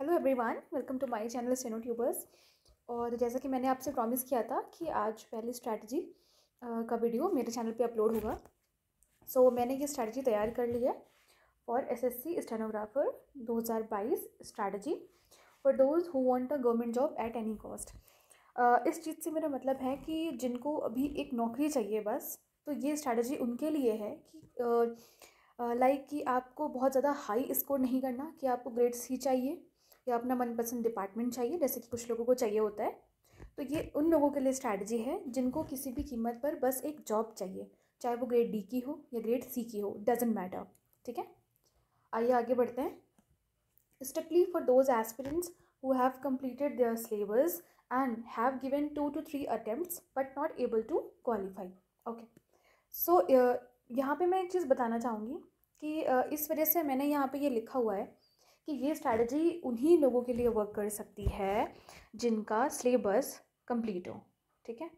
Hello everyone welcome to my channel सेनो tubers और जैसा कि मैंने आपसे प्रॉमिस किया था कि आज पहली स्ट्रैटेजी का वीडियो मेरे चैनल पे अपलोड होगा सो so, मैंने ये स्ट्रैटेजी तैयार कर ली है for SSC stenographer 2022 strategy for those who want a government job at any cost इस चीज़ से मेरा मतलब है कि जिनको अभी एक नौकरी चाहिए बस तो ये स्ट्रैटेजी उनके लिए है कि लाइक uh, like कि आपको बहुत ज़्यादा हाई स्कोर नहीं करना कि आपको ग्रेड्स ही चाहिए या अपना मनपसंद डिपार्टमेंट चाहिए जैसे कि कुछ लोगों को चाहिए होता है तो ये उन लोगों के लिए स्ट्रैटेजी है जिनको किसी भी कीमत पर बस एक जॉब चाहिए चाहे वो ग्रेड डी की हो या ग्रेड सी की हो डजेंट मैटर ठीक है आइए आगे बढ़ते हैं strictly for those aspirants who have completed their syllabus and have given two to three attempts but not able to qualify okay so यहाँ पे मैं एक चीज़ बताना चाहूँगी कि uh, इस वजह से मैंने यहाँ पे ये लिखा हुआ है कि ये स्ट्रैटी उन्हीं लोगों के लिए वर्क कर सकती है जिनका सिलेबस कंप्लीट हो ठीक है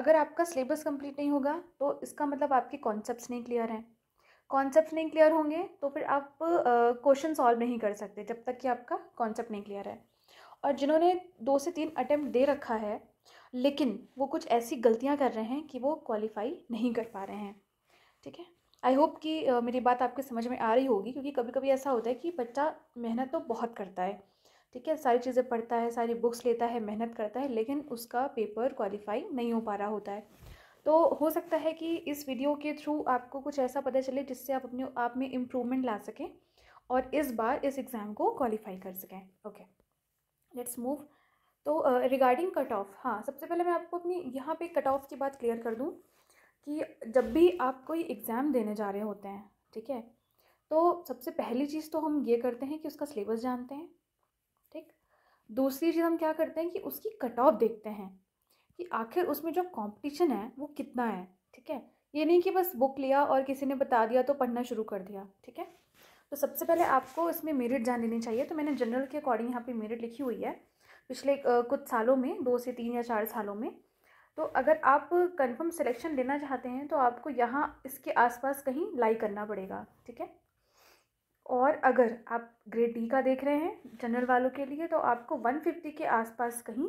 अगर आपका सिलेबस कंप्लीट नहीं होगा तो इसका मतलब आपके कॉन्सेप्ट्स नहीं क्लियर हैं कॉन्सेप्ट नहीं क्लियर होंगे तो फिर आप क्वेश्चन सॉल्व नहीं कर सकते जब तक कि आपका कॉन्सेप्ट नहीं क्लियर है और जिन्होंने दो से तीन अटैम्प्ट दे रखा है लेकिन वो कुछ ऐसी गलतियाँ कर रहे हैं कि वो क्वालिफाई नहीं कर पा रहे हैं ठीक है आई होप कि मेरी बात आपके समझ में आ रही होगी क्योंकि कभी कभी ऐसा होता है कि बच्चा मेहनत तो बहुत करता है ठीक है सारी चीज़ें पढ़ता है सारी बुक्स लेता है मेहनत करता है लेकिन उसका पेपर क्वालिफाई नहीं हो पा रहा होता है तो हो सकता है कि इस वीडियो के थ्रू आपको कुछ ऐसा पता चले जिससे आप अपने आप में इम्प्रूवमेंट ला सकें और इस बार इस एग्ज़ाम को क्वालिफाई कर सकें ओके लेट्स मूव तो रिगार्डिंग कट ऑफ हाँ सबसे पहले मैं आपको अपनी यहाँ पे कट ऑफ की बात क्लियर कर दूँ कि जब भी आप कोई एग्ज़ाम देने जा रहे होते हैं ठीक है तो सबसे पहली चीज़ तो हम ये करते हैं कि उसका सिलेबस जानते हैं ठीक दूसरी चीज़ हम क्या करते हैं कि उसकी कट ऑफ देखते हैं कि आखिर उसमें जो कंपटीशन है वो कितना है ठीक है ये नहीं कि बस बुक लिया और किसी ने बता दिया तो पढ़ना शुरू कर दिया ठीक है तो सबसे पहले आपको इसमें मेरिट जान लेनी चाहिए तो मैंने जनरल के अकॉर्डिंग यहाँ पे मेरिट लिखी हुई है पिछले कुछ सालों में दो से तीन या चार सालों में तो अगर आप कंफर्म सिलेक्शन लेना चाहते हैं तो आपको यहाँ इसके आसपास कहीं लाई करना पड़ेगा ठीक है और अगर आप ग्रेड डी का देख रहे हैं जनरल वालों के लिए तो आपको वन फिफ्टी के आसपास कहीं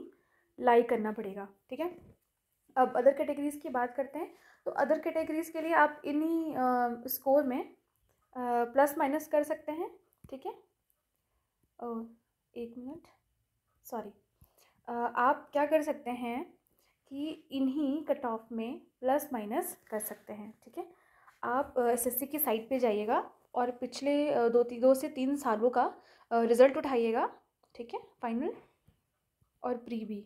लाई करना पड़ेगा ठीक है अब अदर कैटेगरीज़ की बात करते हैं तो अदर कैटेगरीज़ के लिए आप इन्हीं स्कोर में प्लस माइनस कर सकते हैं ठीक है एक मिनट सॉरी आप क्या कर सकते हैं कि इन्हीं कट ऑफ में प्लस माइनस कर सकते हैं ठीक है आप एसएससी की साइट पे जाइएगा और पिछले दो तीन दो से तीन सालों का रिज़ल्ट उठाइएगा ठीक है फाइनल और प्री भी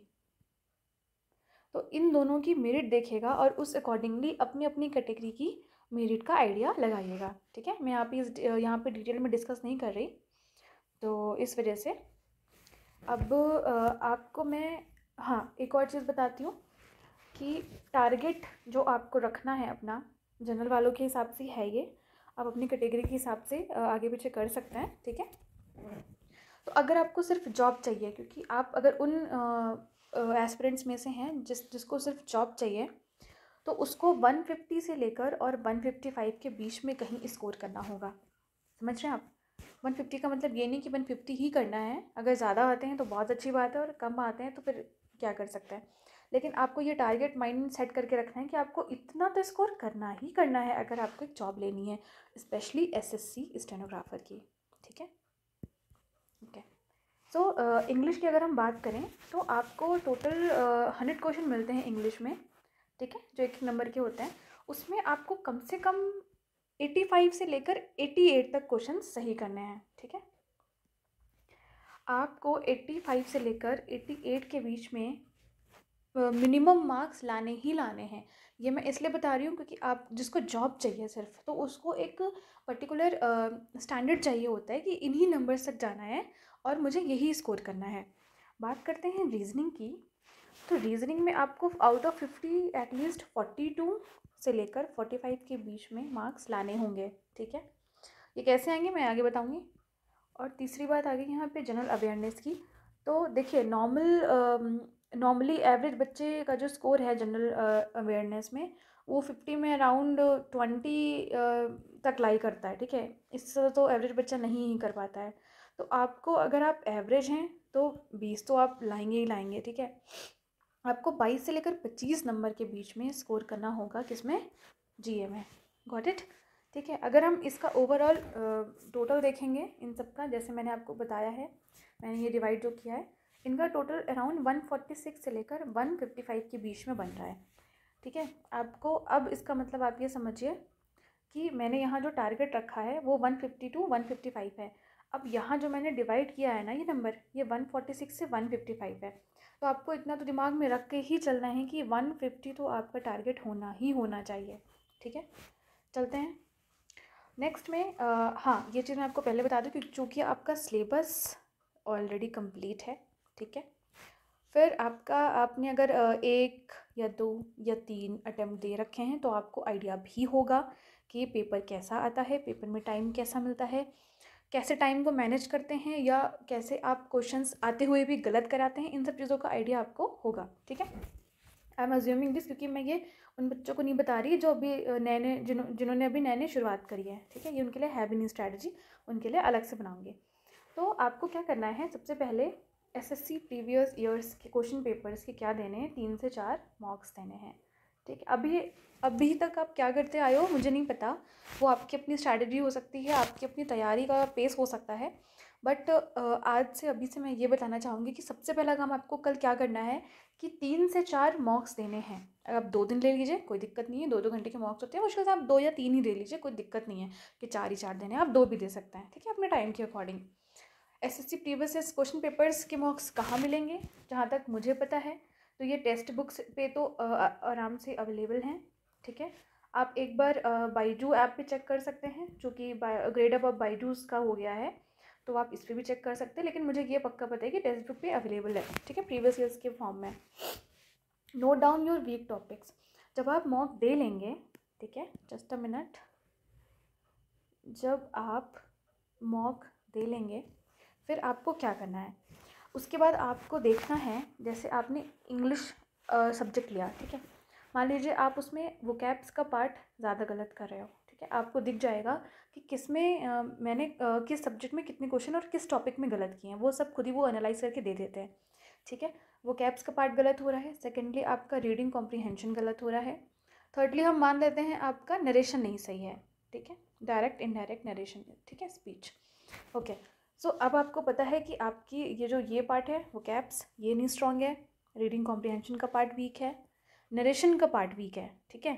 तो इन दोनों की मेरिट देखेगा और उस अकॉर्डिंगली अपनी अपनी कैटेगरी की मेरिट का आइडिया लगाइएगा ठीक है मैं आप इस यहाँ पे डिटेल में डिस्कस नहीं कर रही तो इस वजह से अब आपको मैं हाँ एक और चीज़ बताती हूँ कि टारगेट जो आपको रखना है अपना जनरल वालों के हिसाब से है ये आप अपनी कैटेगरी के हिसाब से आगे पीछे कर सकते हैं ठीक है तो अगर आपको सिर्फ जॉब चाहिए क्योंकि आप अगर उन एस्पिरेंट्स में से हैं जिस जिसको सिर्फ जॉब चाहिए तो उसको 150 से लेकर और 155 के बीच में कहीं स्कोर करना होगा समझ रहे हैं आप 150 का मतलब ये नहीं कि 150 ही करना है अगर ज़्यादा आते हैं तो बहुत अच्छी बात है और कम आते हैं तो फिर क्या कर सकते हैं लेकिन आपको ये टारगेट माइंड सेट करके रखना है कि आपको इतना तो स्कोर करना ही करना है अगर आपको एक जॉब लेनी है स्पेशली एसएससी स्टेनोग्राफर की ठीक है ओके सो इंग्लिश की अगर हम बात करें तो आपको टोटल हंड्रेड क्वेश्चन मिलते हैं इंग्लिश में ठीक है जो एक नंबर के होते हैं उसमें आपको कम से कम एटी फाइव से लेकर एटी एट तक क्वेश्चन सही करने हैं ठीक है आपको एट्टी फाइव से लेकर एट्टी एट के बीच में मिनिमम मार्क्स लाने ही लाने हैं ये मैं इसलिए बता रही हूँ क्योंकि आप जिसको जॉब चाहिए सिर्फ तो उसको एक पर्टिकुलर स्टैंडर्ड चाहिए होता है कि इन्हीं नंबर्स तक जाना है और मुझे यही स्कोर करना है बात करते हैं रीजनिंग की तो रीजनिंग में आपको out of fifty at least forty two से लेकर फोर्टी फाइव के बीच में मार्क्स लाने होंगे ठीक है ये कैसे आएंगे मैं आगे बताऊँगी और तीसरी बात आ गई यहाँ पे जनरल अवेयरनेस की तो देखिए नॉर्मल नॉर्मली एवरेज बच्चे का जो स्कोर है जनरल अवेयरनेस में वो फिफ्टी में अराउंड ट्वेंटी तक लाई करता है ठीक है इससे तो एवरेज बच्चा नहीं ही कर पाता है तो आपको अगर आप एवरेज हैं तो बीस तो आप लाएंगे ही लाएंगे ठीक है आपको बाईस से लेकर पच्चीस नंबर के बीच में स्कोर करना होगा किस में जी ए में गॉट इट ठीक है अगर हम इसका ओवरऑल टोटल देखेंगे इन सब का जैसे मैंने आपको बताया है मैंने ये डिवाइड जो किया है इनका total around one forty six से लेकर वन फिफ्टी फ़ाइव के बीच में बन रहा है ठीक है आपको अब इसका मतलब आप ये समझिए कि मैंने यहाँ जो टारगेट रखा है वो one fifty to one fifty five है अब यहाँ जो मैंने डिवाइड किया है ना ये नंबर ये वन फोर्टी सिक्स से वन फिफ्टी फ़ाइव है तो आपको इतना तो दिमाग में रख के ही चलना है कि वन फिफ्टी तो आपका टारगेट होना ही होना चाहिए ठीक है चलते हैं नेक्स्ट में आ, हाँ ये चीज़ मैं आपको पहले बता दूँ कि चूँकि आपका सिलेबस ऑलरेडी कंप्लीट है ठीक है फिर आपका आपने अगर एक या दो या तीन अटैम्प्ट दे रखे हैं तो आपको आइडिया भी होगा कि पेपर कैसा आता है पेपर में टाइम कैसा मिलता है कैसे टाइम को मैनेज करते हैं या कैसे आप क्वेश्चंस आते हुए भी गलत कराते हैं इन सब चीज़ों का आइडिया आपको होगा ठीक है आई एम अज्यूमिंग दिस क्योंकि मैं ये उन बच्चों को नहीं बता रही जो अभी नए नए जिन जिन्होंने अभी नए नए शुरुआत करी है ठीक है ये उनके लिए हैवी न्यू स्ट्रैटेजी उनके लिए अलग से बनाऊँगी तो आपको क्या करना है सबसे पहले एसएससी प्रीवियस ईयर्स के क्वेश्चन पेपर्स के क्या देने हैं तीन से चार मार्क्स देने हैं ठीक है अभी अभी तक आप क्या करते आए हो मुझे नहीं पता वो आपकी अपनी स्ट्रैटेजी हो सकती है आपकी अपनी तैयारी का पेस हो सकता है बट आज से अभी से मैं ये बताना चाहूँगी कि सबसे पहला काम आपको कल क्या करना है कि तीन से चार मॉक्स देने हैं अगर आप दो दिन ले लीजिए कोई दिक्कत नहीं है दो दो घंटे के मॉक्स होते हैं मुश्किल से आप दो या तीन ही ले लीजिए कोई दिक्कत नहीं है कि चार ही चार देने आप दो भी दे सकते हैं ठीक है अपने टाइम के according SSC previous year question papers के मॉक्स कहाँ मिलेंगे जहाँ तक मुझे पता है तो ये टेक्स्ट बुक्स पे तो आराम से अवेलेबल हैं ठीक है आप एक बार बाइजू ऐप पे चेक कर सकते हैं जो कि ग्रेड अप ऑफ बाइजूस का हो गया है तो आप इस पर भी चेक कर सकते हैं लेकिन मुझे ये पक्का पता है कि टेक्स्ट बुक पे अवेलेबल है ठीक है प्रीवियस ईयर्स के फॉर्म में note down your weak topics जब आप मॉक दे लेंगे ठीक है जस्ट अ मिनट जब आप मॉक दे लेंगे फिर आपको क्या करना है उसके बाद आपको देखना है जैसे आपने इंग्लिश सब्जेक्ट लिया ठीक है मान लीजिए आप उसमें वो कैप्स का पार्ट ज़्यादा गलत कर रहे हो ठीक है आपको दिख जाएगा कि किस में आ, मैंने आ, किस सब्जेक्ट में कितने क्वेश्चन और किस टॉपिक में गलत किए हैं वो सब खुद ही वो एनालाइज करके दे देते हैं ठीक है वो कैप्स का पार्ट गलत हो रहा है सेकेंडली आपका रीडिंग कॉम्प्रीहेंशन गलत हो रहा है थर्डली हम मान लेते हैं आपका नरेशन नहीं सही है ठीक है डायरेक्ट इनडायरेक्ट नरेशन ठीक है स्पीच ओके सो अब आपको पता है कि आपकी ये जो ये पार्ट है वो कैप्स ये नहीं स्ट्रांग है रीडिंग कॉम्प्रिहेंशन का पार्ट वीक है नरेशन का पार्ट वीक है ठीक है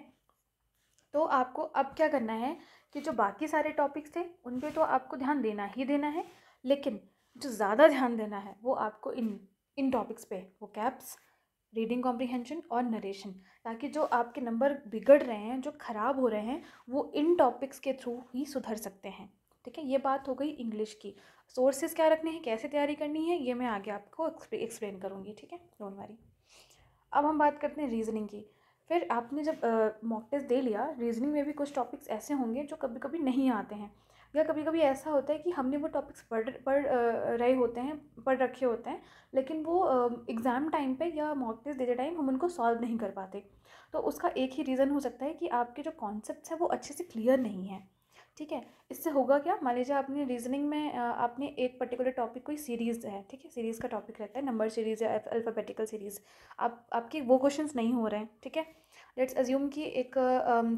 तो आपको अब क्या करना है कि जो बाकी सारे टॉपिक्स थे उन पर तो आपको ध्यान देना ही देना है लेकिन जो ज़्यादा ध्यान देना है वो आपको इन इन टॉपिक्स पे वो कैप्स रीडिंग कॉम्प्रिहेंशन और नरेशन ताकि जो आपके नंबर बिगड़ रहे हैं जो ख़राब हो रहे हैं वो इन टॉपिक्स के थ्रू ही सुधर सकते हैं ठीक है ये बात हो गई इंग्लिश की सोर्सेज क्या रखने हैं कैसे तैयारी करनी है ये मैं आगे आपको एक्सप्लेन करूँगी ठीक है डोंट वाली अब हम बात करते हैं रीजनिंग की फिर आपने जब मॉक टेस्ट दे लिया रीजनिंग में भी कुछ टॉपिक्स ऐसे होंगे जो कभी कभी नहीं आते हैं या कभी कभी ऐसा होता है कि हमने वो टॉपिक्स पढ़ पढ़ रहे होते हैं पढ़ रखे होते हैं लेकिन वो एग्ज़ाम टाइम पे या मॉक टेस्ट देते टाइम हम उनको सॉल्व नहीं कर पाते तो उसका एक ही रीज़न हो सकता है कि आपके जो कॉन्सेप्ट हैं वो अच्छे से क्लियर नहीं है ठीक है इससे होगा क्या मान लीजिए आपने रीजनिंग में आपने एक पर्टिकुलर टॉपिक कोई सीरीज़ है ठीक है सीरीज़ का टॉपिक रहता है नंबर सीरीज़ या अल्फ़ाबेटिकल सीरीज़ आप आपके वो क्वेश्चन नहीं हो रहे हैं ठीक है लेट्स अज्यूम कि एक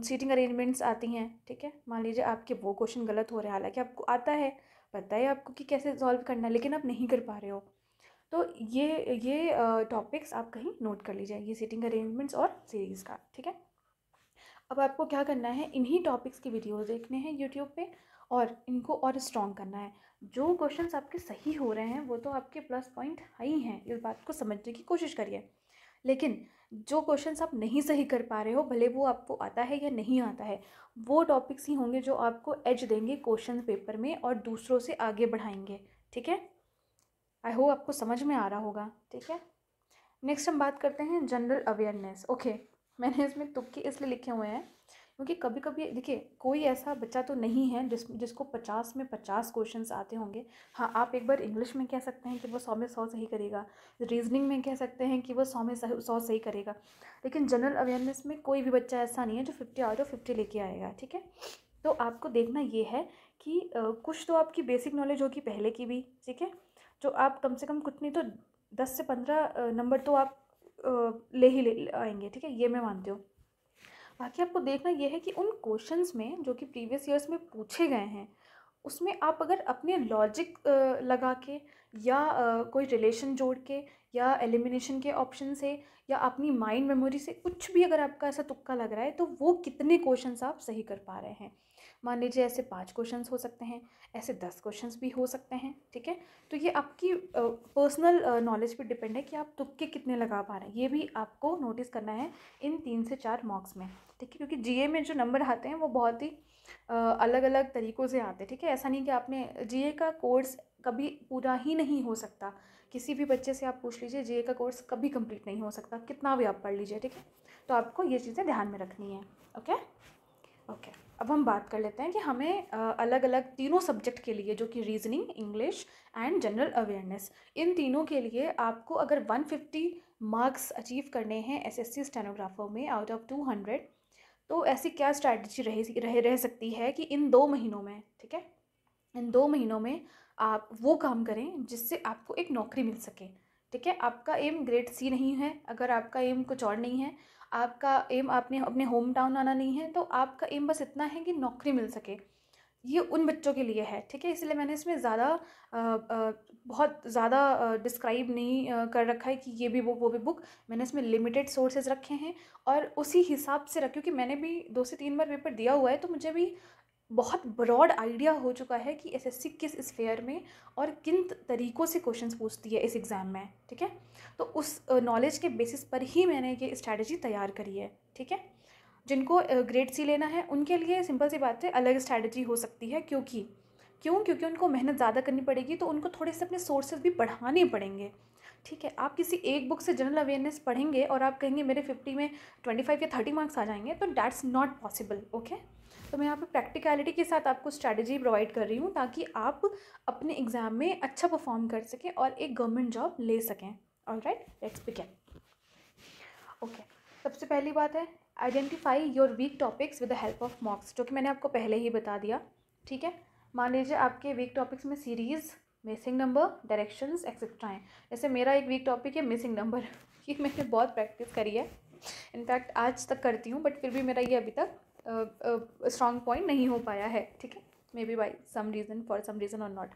सीटिंग अरेंजमेंट्स आती हैं ठीक है मान लीजिए आपके वो क्वेश्चन गलत हो रहे हैं हालांकि आपको आता है पता है आपको कि कैसे सॉल्व करना है लेकिन आप नहीं कर पा रहे हो तो ये ये टॉपिक्स आप कहीं नोट कर लीजिए ये सीटिंग अरेंजमेंट्स और सीरीज़ का ठीक है अब आपको क्या करना है इन्हीं टॉपिक्स के वीडियोस देखने हैं यूट्यूब पे और इनको और स्ट्रॉन्ग करना है जो क्वेश्चंस आपके सही हो रहे हैं वो तो आपके प्लस पॉइंट हाई हैं इस बात को समझने की कोशिश करिए लेकिन जो क्वेश्चंस आप नहीं सही कर पा रहे हो भले वो आपको आता है या नहीं आता है वो टॉपिक्स ही होंगे जो आपको एज देंगे क्वेश्चन पेपर में और दूसरों से आगे बढ़ाएंगे ठीक है आई होप आपको समझ में आ रहा होगा ठीक है नेक्स्ट हम बात करते हैं जनरल अवेयरनेस ओके मैंने इसमें तुक्के इसलिए लिखे हुए हैं क्योंकि कभी कभी देखिए कोई ऐसा बच्चा तो नहीं है जिस जिसको पचास में पचास क्वेश्चंस आते होंगे हाँ आप एक बार इंग्लिश में कह सकते हैं कि वो सौ में सौ सही करेगा रीजनिंग में कह सकते हैं कि वो सौ में सौ सही करेगा लेकिन जनरल अवेयरनेस में कोई भी बच्चा ऐसा नहीं है जो फिफ्टी आउट ऑफ फिफ्टी लेके आएगा ठीक है तो आपको देखना ये है कि कुछ तो आपकी बेसिक नॉलेज होगी पहले की भी ठीक है जो आप कम से कम कुछ नहीं तो दस से पंद्रह नंबर तो आप ले ही ले आएंगे ठीक है ये मैं मानती हूँ बाकी आपको देखना यह है कि उन क्वेश्चंस में जो कि प्रीवियस ईयर्स में पूछे गए हैं उसमें आप अगर अपने लॉजिक लगा के या कोई रिलेशन जोड़ के या एलिमिनेशन के ऑप्शन से या अपनी माइंड मेमोरी से कुछ भी अगर आपका ऐसा तुक्का लग रहा है तो वो कितने क्वेश्चंस आप सही कर पा रहे हैं मान लीजिए ऐसे पाँच क्वेश्चन हो सकते हैं ऐसे दस क्वेश्चन भी हो सकते हैं ठीक है तो ये आपकी पर्सनल नॉलेज पे डिपेंड है कि आप तुक्के कितने लगा पा रहे हैं ये भी आपको नोटिस करना है इन तीन से चार मार्क्स में ठीक है क्योंकि जीए में जो नंबर आते हैं वो बहुत ही अलग अलग तरीक़ों से आते हैं ठीक है ऐसा नहीं कि आपने जीए का कोर्स कभी पूरा ही नहीं हो सकता किसी भी बच्चे से आप पूछ लीजिए जीए का कोर्स कभी कंप्लीट नहीं हो सकता कितना भी आप पढ़ लीजिए ठीक है तो आपको ये चीज़ें ध्यान में रखनी है ओके ओके अब हम बात कर लेते हैं कि हमें अलग अलग तीनों सब्जेक्ट के लिए जो कि reasoning English and general awareness इन तीनों के लिए आपको अगर 150 मार्क्स अचीव करने हैं एसएससी स्टेनोग्राफर में आउट ऑफ 200 तो ऐसी क्या स्ट्रैटेजी रह, रह रह सकती है कि इन दो महीनों में ठीक है इन दो महीनों में आप वो काम करें जिससे आपको एक नौकरी मिल सके ठीक है आपका एम ग्रेड सी नहीं है अगर आपका एम कुछ और नहीं है आपका एम आपने अपने होम टाउन आना नहीं है तो आपका एम बस इतना है कि नौकरी मिल सके ये उन बच्चों के लिए है ठीक है इसलिए मैंने इसमें ज़्यादा बहुत ज़्यादा डिस्क्राइब नहीं कर रखा है कि ये भी बुक वो भी बुक मैंने इसमें लिमिटेड सोर्सेज रखे हैं और उसी हिसाब से रखी क्योंकि मैंने भी दो से तीन बार पेपर दिया हुआ है तो मुझे भी बहुत ब्रॉड आइडिया हो चुका है कि एस किस स्फेयर में और किन तरीक़ों से क्वेश्चंस पूछती है इस एग्ज़ाम में ठीक है तो उस नॉलेज के बेसिस पर ही मैंने ये स्ट्रैटेजी तैयार करी है ठीक है जिनको ग्रेड सी लेना है उनके लिए सिंपल सी बात है अलग स्ट्रैटेजी हो सकती है क्योंकि क्यों क्योंकि उनको मेहनत ज़्यादा करनी पड़ेगी तो उनको थोड़े से अपने सोर्सेज भी बढ़ाने पड़ेंगे ठीक है आप किसी एक बुक से जनरल अवेयरनेस पढ़ेंगे और आप कहेंगे मेरे फिफ्टी में ट्वेंटी फाइव या थर्टी मार्क्स आ जाएंगे तो डैट्स नॉट पॉसिबल ओके तो मैं यहाँ पर प्रैक्टिकलिटी के साथ आपको स्ट्रैटेजी प्रोवाइड कर रही हूँ ताकि आप अपने एग्ज़ाम में अच्छा परफॉर्म कर सकें और एक गवर्नमेंट जॉब ले सकें all right let's begin okay सबसे पहली बात है identify your weak topics with the help of mocks जो कि मैंने आपको पहले ही बता दिया ठीक है मान लीजिए आपके वीक टॉपिक्स में series missing number directions etcetera हैं जैसे मेरा एक वीक टॉपिक है मिसिंग नंबर ये मैंने बहुत प्रैक्टिस करी है इनफैक्ट आज तक करती हूँ बट फिर भी मेरा ये अभी तक स्ट्रॉन्ग पॉइंट नहीं हो पाया है ठीक है maybe by some reason for some reason और नॉट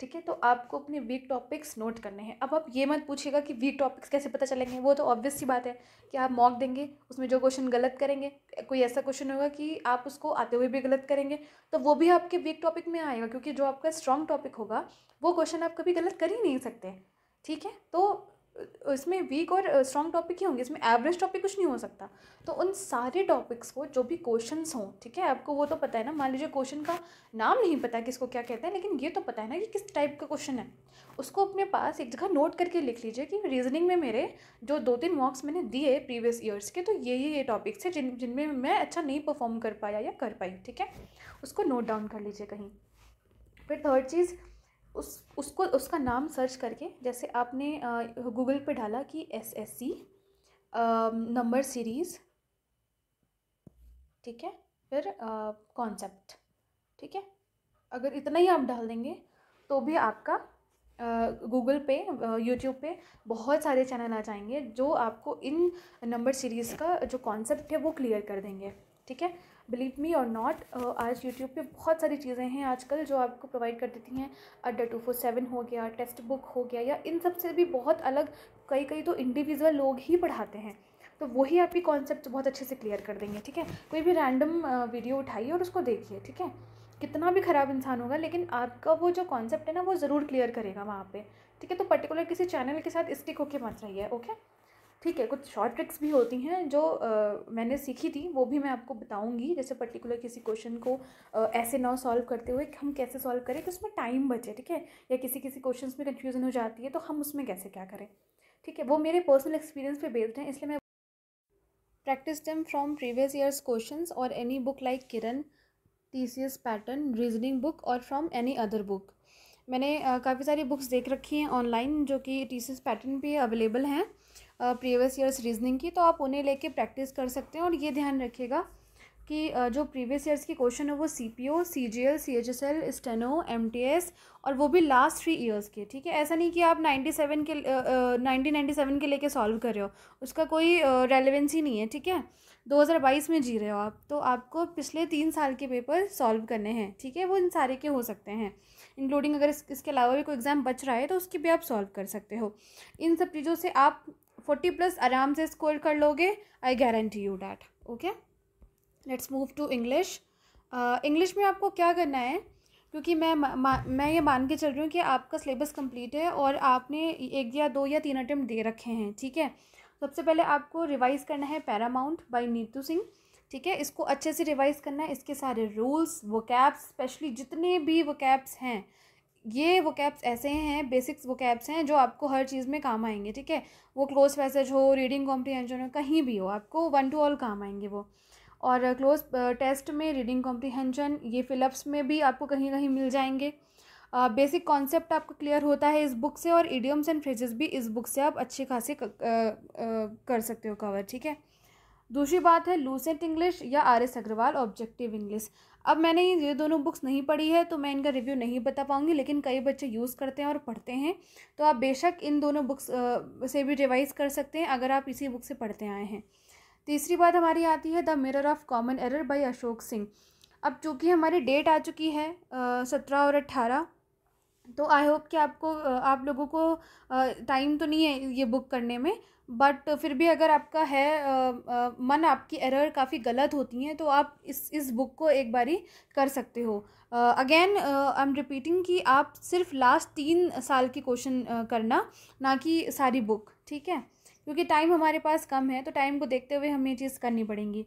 ठीक है तो आपको अपने वीक टॉपिक्स नोट करने हैं अब आप ये मत पूछिएगा कि वीक टॉपिक्स कैसे पता चलेंगे वो तो ऑब्वियस सी बात है कि आप मॉक देंगे उसमें जो क्वेश्चन गलत करेंगे कोई ऐसा क्वेश्चन होगा कि आप उसको आते हुए भी गलत करेंगे तो वो भी आपके वीक टॉपिक में आएगा क्योंकि जो आपका स्ट्रॉन्ग टॉपिक होगा वो क्वेश्चन आप कभी गलत कर ही नहीं सकते ठीक है तो उसमें वीक और स्ट्रॉन्ग टॉपिक ही होंगे इसमें एवरेज टॉपिक कुछ नहीं हो सकता तो उन सारे टॉपिक्स को जो भी क्वेश्चन हों ठीक है आपको वो तो पता है ना मान लीजिए क्वेश्चन का नाम नहीं पता कि इसको क्या कहते हैं लेकिन ये तो पता है ना कि किस टाइप का क्वेश्चन है उसको अपने पास एक जगह नोट करके लिख लीजिए कि रीजनिंग में मेरे जो दो तीन मार्क्स मैंने दिए प्रीवियस ईयर्स के तो ये ये ये टॉपिक्स है जिन जिनमें मैं अच्छा नहीं परफॉर्म कर पाया या कर पाई ठीक है उसको नोट डाउन कर लीजिए कहीं फिर थर्ड चीज़ उस उसको उसका नाम सर्च करके जैसे आपने गूगल पे डाला कि S S C number series ठीक है फिर कॉन्सेप्ट ठीक है अगर इतना ही आप डाल देंगे तो भी आपका गूगल पे यूट्यूब पे बहुत सारे चैनल आ जाएंगे जो आपको इन नंबर सीरीज़ का जो कॉन्सेप्ट है वो क्लियर कर देंगे ठीक है बिलीव मी और नॉट आज यूट्यूब पे बहुत सारी चीज़ें हैं आजकल जो आपको प्रोवाइड कर देती हैं अड्डा टू फोर सेवन हो गया टेक्स्ट बुक हो गया या इन सब से भी बहुत अलग कई कई तो इंडिविजुअल लोग ही पढ़ाते हैं तो वही आपकी कॉन्सेप्ट बहुत अच्छे से क्लियर कर देंगे ठीक है कोई भी रैंडम वीडियो uh, उठाइए और उसको देखिए ठीक है कितना भी ख़राब इंसान होगा लेकिन आपका वो जो कॉन्सेप्ट है ना वो ज़रूर क्लियर करेगा वहाँ पे ठीक है तो पर्टिकुलर किसी चैनल के साथ स्टिक होके मत रहिए ओके ठीक है कुछ शॉर्ट ट्रिक्स भी होती हैं जो आ, मैंने सीखी थी वो भी मैं आपको बताऊंगी जैसे पर्टिकुलर किसी क्वेश्चन को आ, ऐसे ना सॉल्व करते हुए हम कैसे सॉल्व करें कि उसमें टाइम बचे ठीक है या किसी किसी क्वेश्चन में कन्फ्यूज़न हो जाती है तो हम उसमें कैसे क्या करें ठीक है वो मेरे पर्सनल एक्सपीरियंस पर बेस्ड हैं इसलिए मैं practice them from previous years question और any book like Kiran T C S pattern reasoning book और फ्रॉम एनी अदर बुक मैंने काफ़ी सारी बुक्स देख रखी हैं ऑनलाइन जो कि टी सी एस पैटर्न पे अवेलेबल हैं प्रीवियस ईयर्स रीजनिंग की तो आप उन्हें लेके प्रैक्टिस कर सकते हैं और ये ध्यान रखिएगा कि जो प्रीवियस ईयर्स के क्वेश्चन है वो C P O C G L C H S L steno M T S और वो भी लास्ट थ्री ईयर्स के ठीक है ऐसा नहीं कि आप नाइन्टी सेवन के नाइनटीन नाइन्टी सेवन के लेके सॉल्व कर रहे हो उसका कोई रेलिवेंस ही नहीं है ठीक है दो हज़ार बाईस में जी रहे हो आप तो आपको पिछले तीन साल के पेपर सॉल्व करने हैं ठीक है वो इन सारे के हो सकते हैं इंक्लूडिंग अगर इस, इसके अलावा भी कोई एग्ज़ाम बच रहा है तो उसकी भी आप सॉल्व कर सकते हो इन सब चीज़ों से आप फोर्टी प्लस आराम से स्कोर कर लोगे I guarantee you that okay let's move to English English में आपको क्या करना है क्योंकि मैं मैं ये मान के चल रही हूँ कि आपका सिलेबस कंप्लीट है और आपने एक या दो या तीन अटैम्प्ट दे रखे हैं ठीक है सबसे पहले आपको रिवाइज़ करना है पैरामाउंट बाय नीतू सिंह ठीक है इसको अच्छे से रिवाइज़ करना है इसके सारे रूल्स वोकैब्स स्पेशली जितने भी वोकैब्स हैं ये वो कैब्स ऐसे हैं बेसिक्स वो कैब्स हैं जो आपको हर चीज़ में काम आएंगे ठीक है वो क्लोज पैसेज हो रीडिंग कॉम्प्रीहेंशन हो कहीं भी हो आपको वन टू ऑल काम आएंगे वो और क्लोज टेस्ट में रीडिंग कॉम्प्रीहेंशन ये फिलअप्स में भी आपको कहीं कहीं मिल जाएंगे बेसिक uh, कॉन्सेप्ट आपको क्लियर होता है इस बुक से और इडियम्स एंड फ्रेजेस भी इस बुक से आप अच्छे खासे कर, कर सकते हो कवर ठीक है दूसरी बात है लूसेंट इंग्लिश या R S Agarwal objective English अब मैंने ये दोनों बुक्स नहीं पढ़ी है तो मैं इनका रिव्यू नहीं बता पाऊँगी लेकिन कई बच्चे यूज़ करते हैं और पढ़ते हैं तो आप बेशक इन दोनों बुक्स से भी रिवाइज़ कर सकते हैं अगर आप इसी बुक से पढ़ते आए हैं तीसरी बात हमारी आती है the mirror of common error by Ashok Singh अब चूँकि हमारी डेट आ चुकी है सत्रह और अट्ठारह तो आई होप कि आपको आप लोगों को टाइम तो नहीं है ये बुक करने में बट फिर भी अगर आपका है आ, आ, मन आपकी एरर काफ़ी गलत होती हैं तो आप इस इस बुक को एक बारी कर सकते हो अगेन आई एम रिपीटिंग कि आप सिर्फ लास्ट तीन साल की क्वेश्चन करना ना कि सारी बुक ठीक है क्योंकि टाइम हमारे पास कम है तो टाइम को देखते हुए हमें चीज़ करनी पड़ेंगी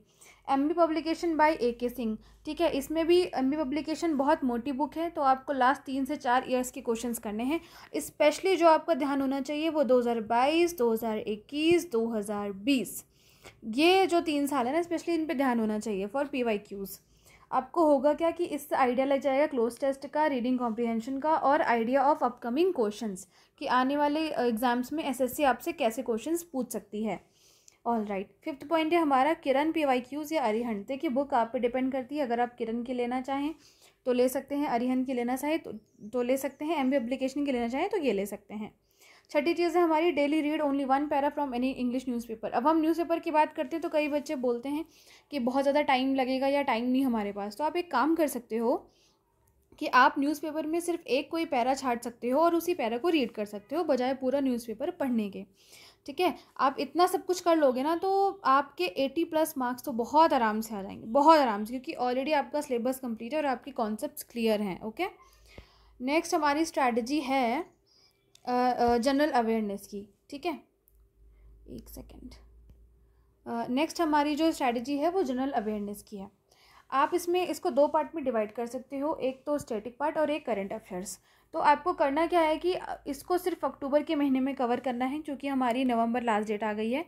M B publication by A K Singh ठीक है इसमें भी एम बी पब्लिकेशन बहुत मोटी बुक है तो आपको लास्ट तीन से चार ईयर्स के क्वेश्चंस करने हैं स्पेशली जो आपका ध्यान होना चाहिए वो 2022, 2021, 2020 ये जो तीन साल है ना स्पेशली इन पे ध्यान होना चाहिए फॉर पी वाई क्यूज़ आपको होगा क्या कि इससे आइडिया लग जाएगा क्लोज टेस्ट का रीडिंग कॉम्प्रिहेंशन का और आइडिया ऑफ अपकमिंग क्वेश्चंस कि आने वाले एग्जाम्स uh, में एसएससी आपसे कैसे क्वेश्चंस पूछ सकती है ऑल राइट फिफ्थ पॉइंट है हमारा किरण पी वाई क्यूज़ या अरिहंत देखिए बुक आप पे डिपेंड करती है अगर आप किरण की लेना चाहें तो ले सकते हैं अरिहंत की लेना चाहें तो, तो ले सकते हैं एम बी एप्लीकेशन की लेना चाहें तो ये ले सकते हैं छठी चीज़ है हमारी daily read only one para from any English newspaper अब हम न्यूज़पेपर की बात करते हैं तो कई बच्चे बोलते हैं कि बहुत ज़्यादा टाइम लगेगा या टाइम नहीं हमारे पास तो आप एक काम कर सकते हो कि आप न्यूज़पेपर में सिर्फ एक कोई पैरा छाट सकते हो और उसी पैरा को रीड कर सकते हो बजाय पूरा न्यूज़पेपर पढ़ने के ठीक है आप इतना सब कुछ कर लोगे ना तो आपके एटी प्लस मार्क्स तो बहुत आराम से आ जाएंगे बहुत आराम से क्योंकि ऑलरेडी आपका सिलेबस कंप्लीट है और आपके कॉन्सेप्ट क्लियर हैं ओके नेक्स्ट हमारी स्ट्रैटेजी है जनरल अवेयरनेस की ठीक है एक सेकेंड नेक्स्ट हमारी जो स्ट्रैटेजी है वो जनरल अवेयरनेस की है आप इसमें इसको दो पार्ट में डिवाइड कर सकते हो एक तो स्टैटिक पार्ट और एक करंट अफेयर्स तो आपको करना क्या है कि इसको सिर्फ अक्टूबर के महीने में कवर करना है क्योंकि हमारी नवंबर लास्ट डेट आ गई है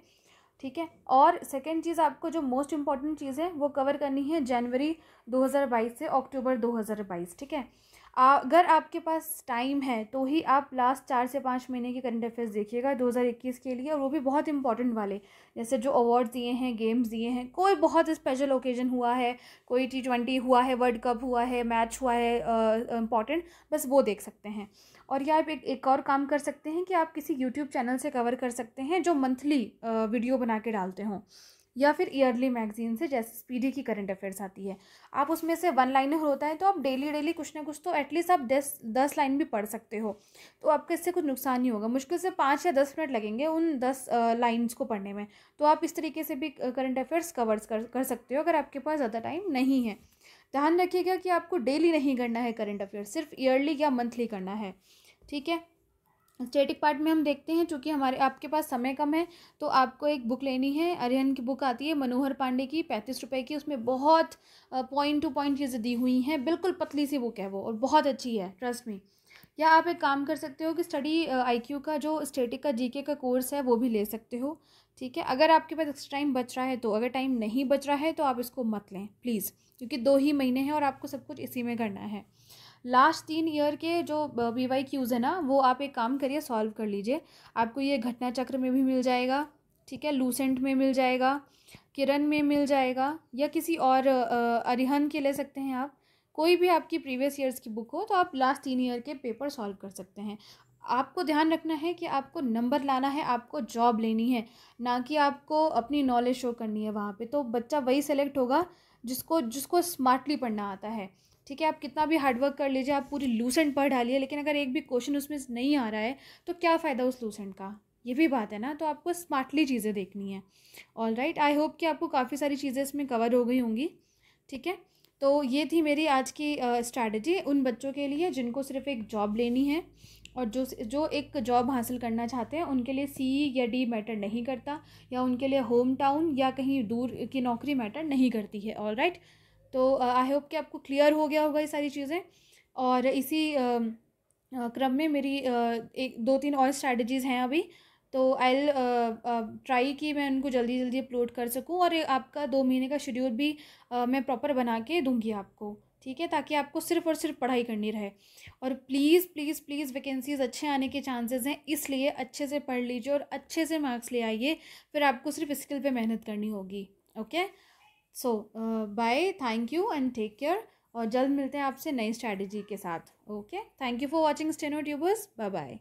ठीक है और सेकेंड चीज़ आपको जो मोस्ट इम्पॉर्टेंट चीज़ है वो कवर करनी है जनवरी 2022 से अक्टूबर 2022 ठीक है अगर आपके पास टाइम है तो ही आप लास्ट चार से पाँच महीने के करंट अफेयर्स देखिएगा 2021 के लिए और वो भी बहुत इंपॉर्टेंट वाले जैसे जो अवार्ड दिए हैं गेम्स दिए हैं कोई बहुत स्पेशल ओकेजन हुआ है कोई टी ट्वेंटी हुआ है वर्ल्ड कप हुआ है मैच हुआ है इंपॉर्टेंट बस वो देख सकते हैं और या आप एक, एक और काम कर सकते हैं कि आप किसी यूट्यूब चैनल से कवर कर सकते हैं जो मंथली वीडियो बना के डालते हों या फिर ईयरली मैगजीन से जैसे स्पीडी की करंट अफेयर्स आती है आप उसमें से वन लाइनर होता है तो आप डेली डेली कुछ ना कुछ तो एटलीस्ट आप दस दस लाइन भी पढ़ सकते हो तो आपके इससे कुछ नुकसान नहीं होगा मुश्किल से पाँच या दस मिनट लगेंगे उन दस लाइन्स को पढ़ने में तो आप इस तरीके से भी करंट अफेयर्स कवर्स कर कर सकते हो अगर आपके पास ज़्यादा टाइम नहीं है ध्यान रखिएगा कि आपको डेली नहीं करना है करंट अफेयर सिर्फ ईयरली या मंथली करना है ठीक है स्टेटिक पार्ट में हम देखते हैं चूँकि हमारे आपके पास समय कम है तो आपको एक बुक लेनी है अरिहन की बुक आती है मनोहर पांडे की पैंतीस रुपए की उसमें बहुत पॉइंट टू पॉइंट चीज़ें दी हुई हैं बिल्कुल पतली सी बुक है वो और बहुत अच्छी है ट्रस्ट में या आप एक काम कर सकते हो कि स्टडी आईक्यू का जो स्टेटिक का जीके का कोर्स है वो भी ले सकते हो ठीक है अगर आपके पास एक्स्ट्रा टाइम बच रहा है तो अगर टाइम नहीं बच रहा है तो आप इसको मत लें प्लीज़ क्योंकि दो ही महीने हैं और आपको सब कुछ इसी में करना है लास्ट तीन ईयर के जो बी वाई क्यूज़ है ना वो आप एक काम करिए सॉल्व कर लीजिए आपको ये घटना चक्र में भी मिल जाएगा ठीक है लूसेंट में मिल जाएगा किरण में मिल जाएगा या किसी और अरिहन के ले सकते हैं आप कोई भी आपकी प्रीवियस ईयर्स की बुक हो तो आप लास्ट तीन ईयर के पेपर सॉल्व कर सकते हैं आपको ध्यान रखना है कि आपको नंबर लाना है आपको जॉब लेनी है ना कि आपको अपनी नॉलेज शो करनी है वहाँ पे तो बच्चा वही सेलेक्ट होगा जिसको जिसको स्मार्टली पढ़ना आता है ठीक है आप कितना भी हार्डवर्क कर लीजिए आप पूरी लूसेंट पढ़ डालिए लेकिन अगर एक भी क्वेश्चन उसमें नहीं आ रहा है तो क्या फ़ायदा उस लूसेंट का ये भी बात है ना तो आपको स्मार्टली चीज़ें देखनी है ऑल राइट आई होप कि आपको काफ़ी सारी चीज़ें इसमें कवर हो गई होंगी ठीक है तो ये थी मेरी आज की स्ट्रैटेजी उन बच्चों के लिए जिनको सिर्फ एक जॉब लेनी है और जो जो एक जॉब हासिल करना चाहते हैं उनके लिए सी या डी मैटर नहीं करता या उनके लिए होम टाउन या कहीं दूर की नौकरी मैटर नहीं करती है ऑल राइट right? तो आई होप कि आपको क्लियर हो गया होगा ये सारी चीज़ें और इसी क्रम में मेरी एक दो तीन और स्ट्रैटेजीज़ हैं अभी तो आई ट्राई कि मैं उनको जल्दी जल्दी अपलोड कर सकूं और आपका दो महीने का शेड्यूल भी आ, मैं प्रॉपर बना के दूंगी आपको ठीक है ताकि आपको सिर्फ और सिर्फ पढ़ाई करनी रहे और प्लीज़ प्लीज़ प्लीज़ वैकेंसीज़ अच्छे आने के चांसेस हैं इसलिए अच्छे से पढ़ लीजिए और अच्छे से मार्क्स ले आइए फिर आपको सिर्फ स्किल पर मेहनत करनी होगी okay okay? So bye thank you and take care और जल्द मिलते हैं आपसे नई स्ट्रैटेजी के साथ okay thank you for watching steno tubers bye bye